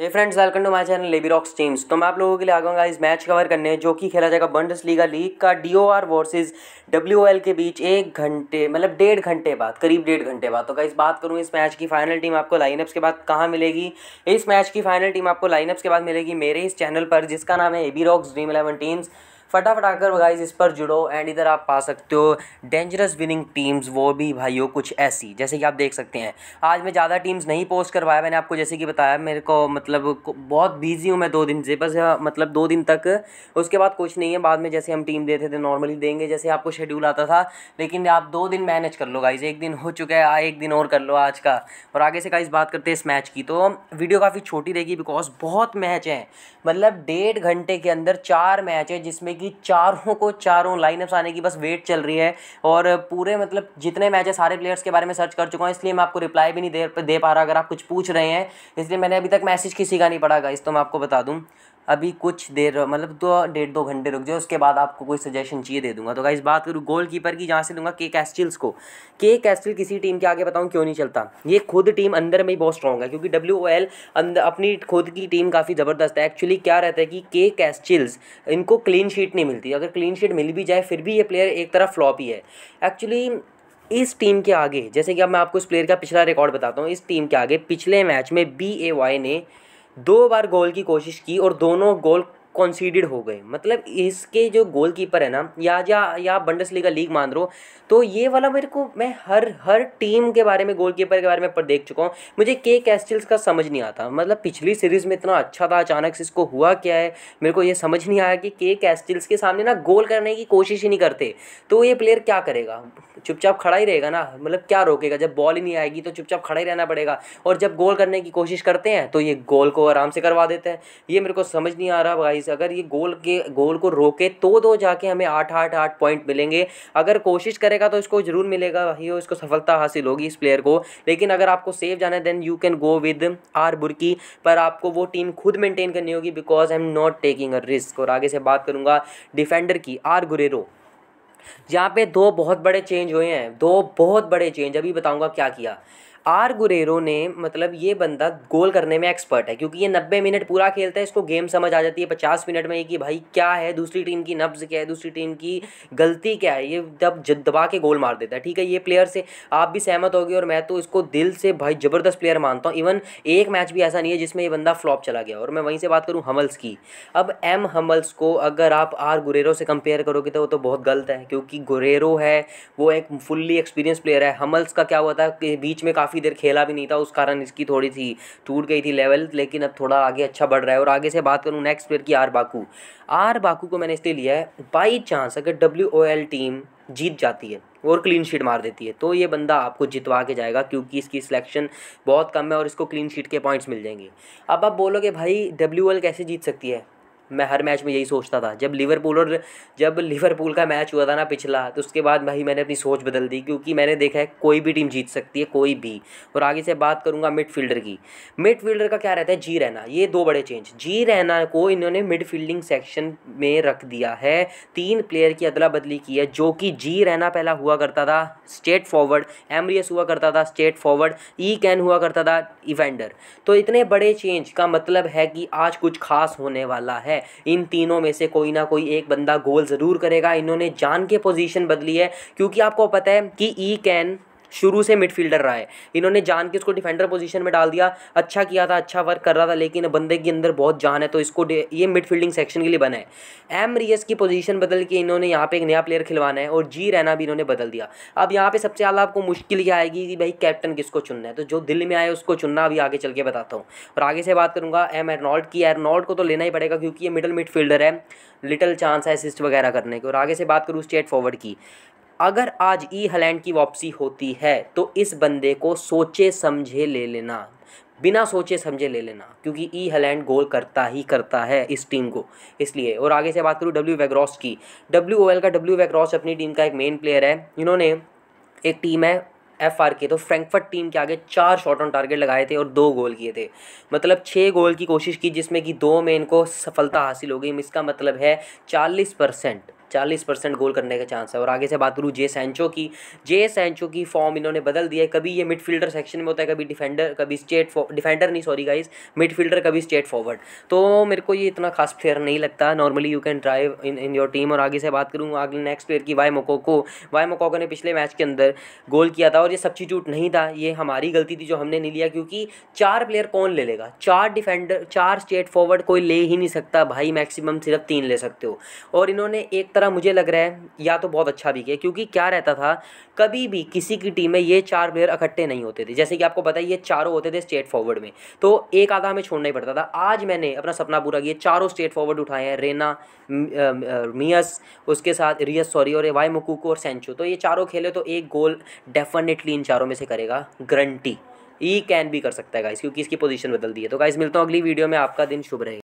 hey friends welcome to my channel लेबी rocks teams तो मैं आप लोगों के लिए आगाऊंगा इस मैच कवर करने जो कि खेला जाएगा बंडस लीगा लीग का डीओआर वर्सेस डब्ल्यूएल के बीच एक घंटे मतलब डेढ़ घंटे बाद करीब डेढ़ घंटे बाद तो गाइस बात करूँ इस मैच की फाइनल टीम आपको लाइनअप्स के बाद कहाँ मिलेगी इस मैच की फाइनल टीम आपको लाइनअप्स के बाद मिलेगी मेरे इस चैनल पर जिसका नाम है A B rocks dream eleven teams फटाफट आकर गाइज इस पर जुड़ो एंड इधर आप पा सकते हो डेंजरस विनिंग टीम्स वो भी भाइयों कुछ ऐसी जैसे कि आप देख सकते हैं आज मैं ज़्यादा टीम्स नहीं पोस्ट करवाया मैंने आपको जैसे कि बताया मेरे को मतलब बहुत बिजी हूँ मैं दो दिन से बस मतलब दो दिन तक उसके बाद कुछ नहीं है बाद में जैसे हम टीम देते थे नॉर्मली तो देंगे जैसे आपको शेड्यूल आता था लेकिन आप दो दिन मैनेज कर लो गाइज एक दिन हो चुका है एक दिन और कर लो आज का और आगे से गाइज बात करते हैं इस मैच की तो वीडियो काफ़ी छोटी रहेगी बिकॉज बहुत मैच हैं मतलब डेढ़ घंटे के अंदर चार मैच है जिसमें यानी कि चारों को चारों लाइनअप्स आने की बस वेट चल रही है और पूरे मतलब जितने मैच है सारे प्लेयर्स के बारे में सर्च कर चुका हूँ इसलिए मैं आपको रिप्लाई भी नहीं दे पा रहा अगर आप कुछ पूछ रहे हैं इसलिए मैंने अभी तक मैसेज किसी का नहीं पढ़ा इस तो मैं आपको बता दूँ अभी कुछ देर मतलब दो डेढ़ दो घंटे रुक जाओ उसके बाद आपको कोई सजेशन चाहिए दे दूंगा तो गाइस बात करूँ गोल कीपर की जहाँ से दूंगा के कैस्टिल्स को के कैस्टिल किसी टीम के आगे बताऊँ क्यों नहीं चलता ये खुद टीम अंदर में ही बहुत स्ट्रॉग है क्योंकि डब्ल्यू ओ एल अपनी खुद की टीम काफ़ी ज़बरदस्त है एक्चुअली क्या रहता है कि के कैस्टिल्स इनको क्लीन शीट नहीं मिलती अगर क्लीन शीट मिल भी जाए फिर भी ये प्लेयर एक तरह फ्लॉप ही है एक्चुअली इस टीम के आगे जैसे कि अब मैं आपको इस प्लेयर का पिछला रिकॉर्ड बताता हूँ इस टीम के आगे पिछले मैच में बी ए वाई ने दो बार गोल की कोशिश की और दोनों गोल कॉन्सीडेड हो गए मतलब इसके जो गोलकीपर है ना या या या बंडस लीग मान रो तो ये वाला मेरे को मैं हर हर टीम के बारे में गोलकीपर के बारे में पर देख चुका हूँ मुझे के कैस्टिल्स का समझ नहीं आता मतलब पिछली सीरीज़ में इतना अच्छा था अचानक से इसको हुआ क्या है मेरे को ये समझ नहीं आया कि के कैस्टिल्स के सामने ना गोल करने की कोशिश ही नहीं करते तो ये प्लेयर क्या करेगा चुपचाप खड़ा ही रहेगा ना मतलब क्या रोकेगा जब बॉल ही नहीं आएगी तो चुपचाप खड़ा ही रहना पड़ेगा और जब गोल करने की कोशिश करते हैं तो ये गोल को आराम से करवा देते हैं ये मेरे को समझ नहीं आ रहा भाई वाइज अगर ये गोल के गोल को रोके तो दो जाके हमें आठ आठ आठ पॉइंट मिलेंगे अगर कोशिश करेगा तो इसको जरूर मिलेगा हो इसको सफलता हासिल होगी इस प्लेयर को लेकिन अगर आपको सेव जाना है then you can go with R बुरकी पर आपको वो टीम खुद मेंटेन करनी होगी because I am not taking a risk और आगे से बात करूँगा डिफेंडर की आर गुरेरो यहाँ पे दो बहुत बड़े चेंज हुए हैं दो बहुत बड़े चेंज अभी बताऊँगा क्या किया आर गुरेरो ने मतलब ये बंदा गोल करने में एक्सपर्ट है क्योंकि ये नब्बे मिनट पूरा खेलता है इसको गेम समझ आ जाती है पचास मिनट में कि भाई क्या है दूसरी टीम की नब्ज़ क्या है दूसरी टीम की गलती क्या है ये दब दबा के गोल मार देता है ठीक है ये प्लेयर से आप भी सहमत होगी और मैं तो इसको दिल से भाई ज़बरदस्त प्लेयर मानता हूँ इवन एक मैच भी ऐसा नहीं है जिसमें ये बंदा फ्लॉप चला गया और मैं वहीं से बात करूँ हमल्स की अब एम हमल्स को अगर आप आर गुरेरो से कंपेयर करोगे तो वो तो बहुत गलत है क्योंकि गुरेरो है वो एक फुल्ली एक्सपीरियंस प्लेयर है हमल्स का क्या हुआ था कि बीच में काफ़ी काफ़ी देर खेला भी नहीं था उस कारण इसकी थोड़ी सी टूट गई थी लेवल लेकिन अब थोड़ा आगे अच्छा बढ़ रहा है और आगे से बात करूँ नेक्स्ट प्लेयर की आर बाकू आर बाकू को मैंने इसलिए लिया है बाई चांस अगर डब्ल्यू टीम जीत जाती है और क्लीन शीट मार देती है तो ये बंदा आपको जितवा के जाएगा क्योंकि इसकी सिलेक्शन बहुत कम है और इसको क्लीन शीट के पॉइंट्स मिल जाएंगे अब आप बोलोगे भाई डब्ल्यू कैसे जीत सकती है मैं हर मैच में यही सोचता था जब लिवरपूल और जब लिवरपूल का मैच हुआ था ना पिछला तो उसके बाद भाई मैंने अपनी सोच बदल दी क्योंकि मैंने देखा है कोई भी टीम जीत सकती है कोई भी और आगे से बात करूंगा मिडफील्डर की मिडफील्डर का क्या रहता है जी रहना ये दो बड़े चेंज जी रहना को इन्होंने मिडफील्डिंग सेक्शन में रख दिया है तीन प्लेयर की अदला बदली की है जो कि जी रहना पहला हुआ करता था स्टेट फॉरवर्ड एमरियस हुआ करता था स्टेट फॉरवर्ड ई कैन हुआ करता था इवेंडर तो इतने बड़े चेंज का मतलब है कि आज कुछ खास होने वाला है है इन तीनों में से कोई ना कोई एक बंदा गोल ज़रूर करेगा इन्होंने जान के पोजीशन बदली है क्योंकि आपको पता है कि ई e कैन शुरू से मिडफील्डर रहा है इन्होंने जान के उसको डिफेंडर पोजीशन में डाल दिया अच्छा किया था अच्छा वर्क कर रहा था लेकिन बंदे के अंदर बहुत जान है तो इसको ये मिड फील्डिंग सेक्शन के लिए बना है एम रियस की पोजीशन बदल के इन्होंने यहाँ पे एक नया प्लेयर खिलवाना है और जी रहना भी इन्होंने बदल दिया अब यहाँ पे सबसे ज़्यादा आपको मुश्किल ये आएगी कि भाई कैप्टन किसको चुनना है तो जो दिल में आए उसको चुनना अभी आगे चल के बताता हूँ और आगे से बात करूँगा एम एरनॉल्ड की एरनॉल्ड को तो लेना ही पड़ेगा क्योंकि ये मिडल मिडफील्डर है लिटल चांस है असिस्ट वगैरह करने के और आगे से बात करूँ स्ट्रेट फॉरवर्ड की अगर आज ई हलैंड की वापसी होती है तो इस बंदे को सोचे समझे ले लेना बिना सोचे समझे ले लेना क्योंकि ई हलैंड गोल करता ही करता है इस टीम को इसलिए और आगे से बात करूँ डब्ल्यू वेग्रॉस की डब्ल्यू ओ एल का डब्ल्यू वेग्रॉस अपनी टीम का एक मेन प्लेयर है इन्होंने एक टीम है एफ आर के तो फ्रैंकफर्ट टीम के आगे चार शॉट ऑन टारगेट लगाए थे और दो गोल किए थे मतलब छः गोल की कोशिश की जिसमें कि दो में इनको सफलता हासिल हो गई इसका मतलब है चालीस परसेंट चालीस परसेंट गोल करने का चांस है और आगे से बात करूँ जे सैंचो की जे सैंचो की फॉर्म इन्होंने बदल दिया है कभी ये मिडफील्डर सेक्शन में होता है कभी डिफेंडर कभी स्टेट डिफेंडर नहीं सॉरी गाइस मिडफील्डर कभी स्टेट फॉरवर्ड तो मेरे को ये इतना खास प्लेयर नहीं लगता normally you can drive in in your team और आगे से बात करूँ आगे नेक्स्ट प्लेयर की वाई मोकोको वाई मोकोको ने पिछले मैच के अंदर गोल किया था और ये सब्सटीट्यूट नहीं था ये हमारी गलती थी जो हमने नहीं लिया क्योंकि चार प्लेयर कौन ले लेगा चार डिफेंडर चार स्टेट फॉरवर्ड कोई ले ही नहीं सकता भाई मैक्सिमम सिर्फ तीन ले सकते हो और इन्होंने एक तरह मुझे लग रहा है या तो बहुत अच्छा भी किया क्योंकि क्या रहता था कभी भी किसी की टीम में ये चार प्लेयर इकट्ठे नहीं होते थे जैसे कि आपको पता ये चारों होते थे स्टेट फॉरवर्ड में तो एक आधा हमें छोड़ना ही पड़ता था आज मैंने अपना सपना पूरा किया चारों स्टेट फॉरवर्ड उठाए हैं रेना मियस उसके साथ रियस सॉरी और वाई मुकूको और सेंचो तो ये चारों खेले तो एक गोल डेफिनेटली इन चारों में से करेगा ग्रंटी ई कैन भी कर सकता है गाइस क्योंकि इसकी पोजीशन बदल दी है तो गाइस मिलता हूँ अगली वीडियो में आपका दिन शुभ रहेगा